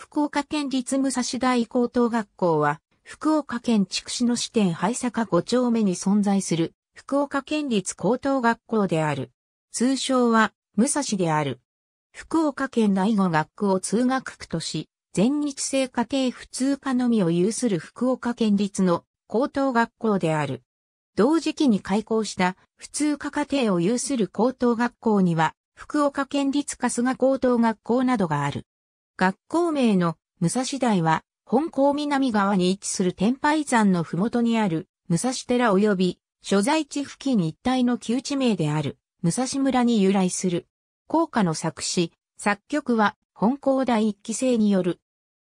福岡県立武蔵大高等学校は、福岡県筑紫野支店廃坂5丁目に存在する、福岡県立高等学校である。通称は、武蔵である。福岡県第五学区を通学区とし、全日制家庭普通科のみを有する福岡県立の高等学校である。同時期に開校した普通科家庭を有する高等学校には、福岡県立春日高等学校などがある。学校名の武蔵台は、本校南側に位置する天拝山の麓にある武蔵寺及び所在地付近一帯の旧地名である武蔵村に由来する。校歌の作詞、作曲は本校第一期生による。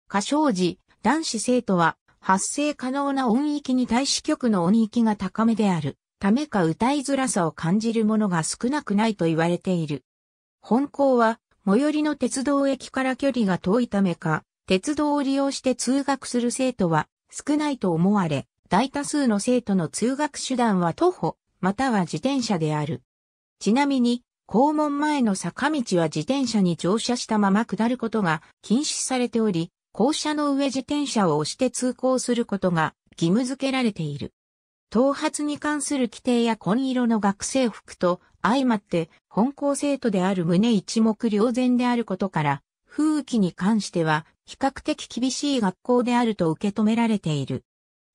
歌唱時、男子生徒は発声可能な音域に対し曲の音域が高めである。ためか歌いづらさを感じるものが少なくないと言われている。本校は最寄りの鉄道駅から距離が遠いためか、鉄道を利用して通学する生徒は少ないと思われ、大多数の生徒の通学手段は徒歩、または自転車である。ちなみに、校門前の坂道は自転車に乗車したまま下ることが禁止されており、校舎の上自転車を押して通行することが義務付けられている。頭髪に関する規定や紺色の学生服と相まって本校生徒である旨一目瞭然であることから、風紀に関しては比較的厳しい学校であると受け止められている。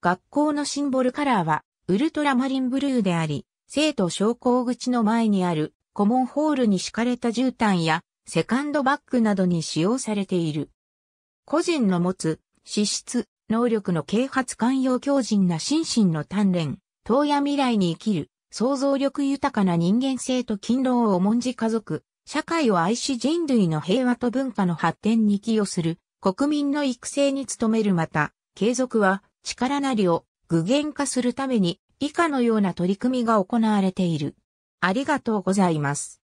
学校のシンボルカラーはウルトラマリンブルーであり、生徒昇降口の前にあるコモンホールに敷かれた絨毯やセカンドバッグなどに使用されている。個人の持つ資質、能力の啓発寛容強靭な心身の鍛錬、遠や未来に生きる、想像力豊かな人間性と勤労を重んじ家族、社会を愛し人類の平和と文化の発展に寄与する、国民の育成に努めるまた、継続は力なりを具現化するために以下のような取り組みが行われている。ありがとうございます。